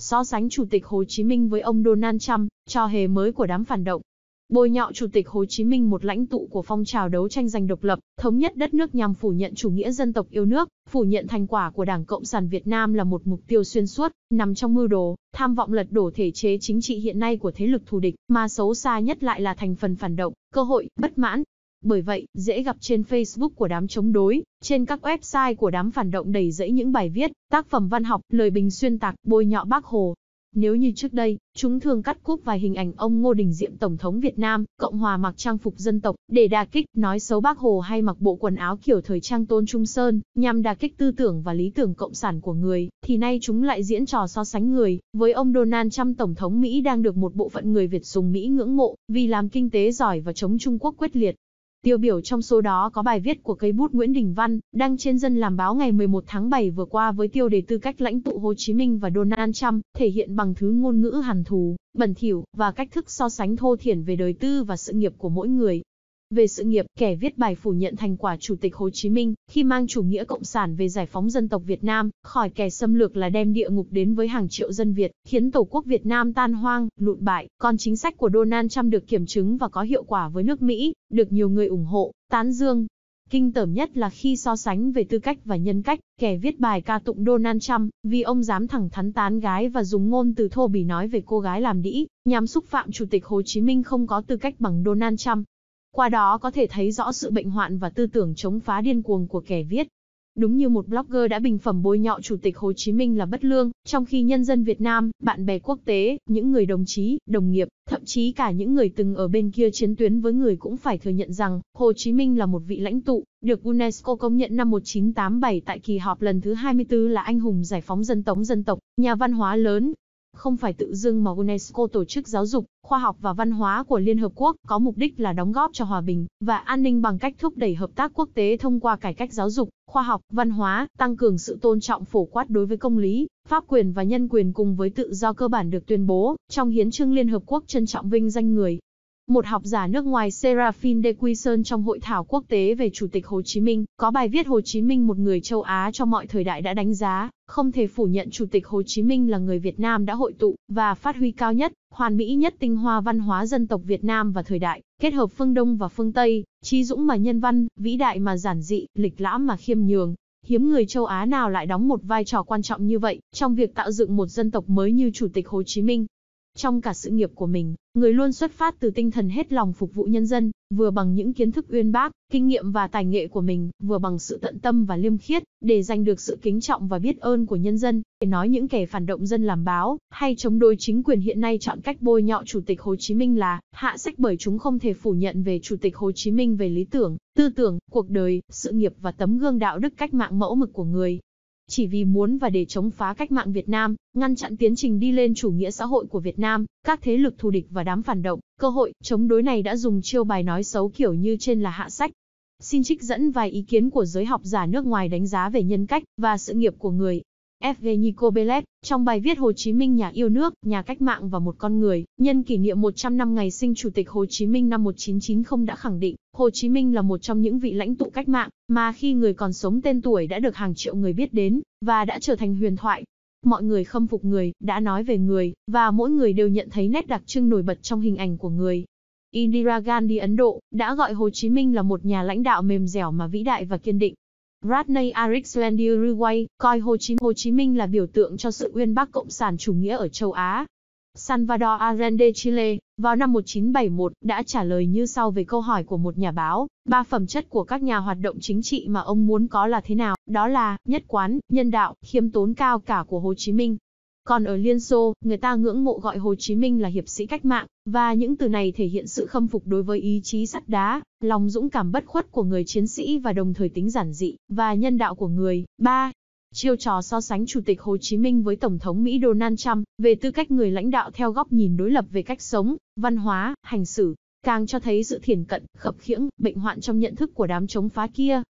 So sánh Chủ tịch Hồ Chí Minh với ông Donald Trump, trò hề mới của đám phản động. Bồi nhọ Chủ tịch Hồ Chí Minh một lãnh tụ của phong trào đấu tranh giành độc lập, thống nhất đất nước nhằm phủ nhận chủ nghĩa dân tộc yêu nước, phủ nhận thành quả của Đảng Cộng sản Việt Nam là một mục tiêu xuyên suốt, nằm trong mưu đồ, tham vọng lật đổ thể chế chính trị hiện nay của thế lực thù địch, mà xấu xa nhất lại là thành phần phản động, cơ hội, bất mãn, bởi vậy, dễ gặp trên Facebook của đám chống đối, trên các website của đám phản động đầy rẫy những bài viết, tác phẩm văn học, lời bình xuyên tạc, bôi nhọ bác Hồ. Nếu như trước đây, chúng thường cắt cúp vài hình ảnh ông Ngô Đình Diệm Tổng thống Việt Nam, Cộng hòa mặc trang phục dân tộc, để đà kích, nói xấu bác Hồ hay mặc bộ quần áo kiểu thời trang tôn trung sơn, nhằm đà kích tư tưởng và lý tưởng cộng sản của người, thì nay chúng lại diễn trò so sánh người, với ông Donald Trump Tổng thống Mỹ đang được một bộ phận người Việt dùng Mỹ ngưỡng mộ, vì làm kinh tế giỏi và chống Trung Quốc quyết liệt. Tiêu biểu trong số đó có bài viết của cây bút Nguyễn Đình Văn, đăng trên dân làm báo ngày 11 tháng 7 vừa qua với tiêu đề tư cách lãnh tụ Hồ Chí Minh và Donald Trump, thể hiện bằng thứ ngôn ngữ hàn thù, bẩn thỉu và cách thức so sánh thô thiển về đời tư và sự nghiệp của mỗi người. Về sự nghiệp, kẻ viết bài phủ nhận thành quả Chủ tịch Hồ Chí Minh khi mang chủ nghĩa cộng sản về giải phóng dân tộc Việt Nam, khỏi kẻ xâm lược là đem địa ngục đến với hàng triệu dân Việt, khiến Tổ quốc Việt Nam tan hoang, lụn bại, còn chính sách của Donald Trump được kiểm chứng và có hiệu quả với nước Mỹ, được nhiều người ủng hộ, tán dương. Kinh tởm nhất là khi so sánh về tư cách và nhân cách, kẻ viết bài ca tụng Donald Trump, vì ông dám thẳng thắn tán gái và dùng ngôn từ thô bỉ nói về cô gái làm đĩ, nhằm xúc phạm Chủ tịch Hồ Chí Minh không có tư cách bằng Donald Trump. Qua đó có thể thấy rõ sự bệnh hoạn và tư tưởng chống phá điên cuồng của kẻ viết. Đúng như một blogger đã bình phẩm bôi nhọ Chủ tịch Hồ Chí Minh là bất lương, trong khi nhân dân Việt Nam, bạn bè quốc tế, những người đồng chí, đồng nghiệp, thậm chí cả những người từng ở bên kia chiến tuyến với người cũng phải thừa nhận rằng Hồ Chí Minh là một vị lãnh tụ, được UNESCO công nhận năm 1987 tại kỳ họp lần thứ 24 là anh hùng giải phóng dân tộc dân tộc, nhà văn hóa lớn, không phải tự dưng mà UNESCO tổ chức giáo dục, khoa học và văn hóa của Liên Hợp Quốc có mục đích là đóng góp cho hòa bình và an ninh bằng cách thúc đẩy hợp tác quốc tế thông qua cải cách giáo dục, khoa học, văn hóa, tăng cường sự tôn trọng phổ quát đối với công lý, pháp quyền và nhân quyền cùng với tự do cơ bản được tuyên bố trong Hiến trương Liên Hợp Quốc trân trọng vinh danh người một học giả nước ngoài Serafin de Quisson trong hội thảo quốc tế về Chủ tịch Hồ Chí Minh, có bài viết Hồ Chí Minh một người châu Á cho mọi thời đại đã đánh giá, không thể phủ nhận Chủ tịch Hồ Chí Minh là người Việt Nam đã hội tụ và phát huy cao nhất, hoàn mỹ nhất tinh hoa văn hóa dân tộc Việt Nam và thời đại, kết hợp phương Đông và phương Tây, trí dũng mà nhân văn, vĩ đại mà giản dị, lịch lãm mà khiêm nhường. Hiếm người châu Á nào lại đóng một vai trò quan trọng như vậy trong việc tạo dựng một dân tộc mới như Chủ tịch Hồ Chí Minh. Trong cả sự nghiệp của mình, người luôn xuất phát từ tinh thần hết lòng phục vụ nhân dân, vừa bằng những kiến thức uyên bác, kinh nghiệm và tài nghệ của mình, vừa bằng sự tận tâm và liêm khiết, để giành được sự kính trọng và biết ơn của nhân dân. Để nói những kẻ phản động dân làm báo, hay chống đối chính quyền hiện nay chọn cách bôi nhọ Chủ tịch Hồ Chí Minh là hạ sách bởi chúng không thể phủ nhận về Chủ tịch Hồ Chí Minh về lý tưởng, tư tưởng, cuộc đời, sự nghiệp và tấm gương đạo đức cách mạng mẫu mực của người chỉ vì muốn và để chống phá cách mạng Việt Nam, ngăn chặn tiến trình đi lên chủ nghĩa xã hội của Việt Nam, các thế lực thù địch và đám phản động, cơ hội chống đối này đã dùng chiêu bài nói xấu kiểu như trên là hạ sách. Xin trích dẫn vài ý kiến của giới học giả nước ngoài đánh giá về nhân cách và sự nghiệp của người Evgeny Kobelet, trong bài viết Hồ Chí Minh nhà yêu nước, nhà cách mạng và một con người, nhân kỷ niệm 100 năm ngày sinh Chủ tịch Hồ Chí Minh năm 1990 đã khẳng định, Hồ Chí Minh là một trong những vị lãnh tụ cách mạng, mà khi người còn sống tên tuổi đã được hàng triệu người biết đến, và đã trở thành huyền thoại. Mọi người khâm phục người, đã nói về người, và mỗi người đều nhận thấy nét đặc trưng nổi bật trong hình ảnh của người. Indira Gandhi Ấn Độ, đã gọi Hồ Chí Minh là một nhà lãnh đạo mềm dẻo mà vĩ đại và kiên định, Radney Arixuen de Uruguay coi Hồ Chí, Hồ Chí Minh là biểu tượng cho sự uyên bác cộng sản chủ nghĩa ở châu Á. Salvador Allende Chile, vào năm 1971, đã trả lời như sau về câu hỏi của một nhà báo, ba phẩm chất của các nhà hoạt động chính trị mà ông muốn có là thế nào, đó là, nhất quán, nhân đạo, khiêm tốn cao cả của Hồ Chí Minh, còn ở Liên Xô, người ta ngưỡng mộ gọi Hồ Chí Minh là hiệp sĩ cách mạng, và những từ này thể hiện sự khâm phục đối với ý chí sắt đá, lòng dũng cảm bất khuất của người chiến sĩ và đồng thời tính giản dị và nhân đạo của người. 3. Chiêu trò so sánh Chủ tịch Hồ Chí Minh với Tổng thống Mỹ Donald Trump về tư cách người lãnh đạo theo góc nhìn đối lập về cách sống, văn hóa, hành xử, càng cho thấy sự thiển cận, khập khiễng, bệnh hoạn trong nhận thức của đám chống phá kia.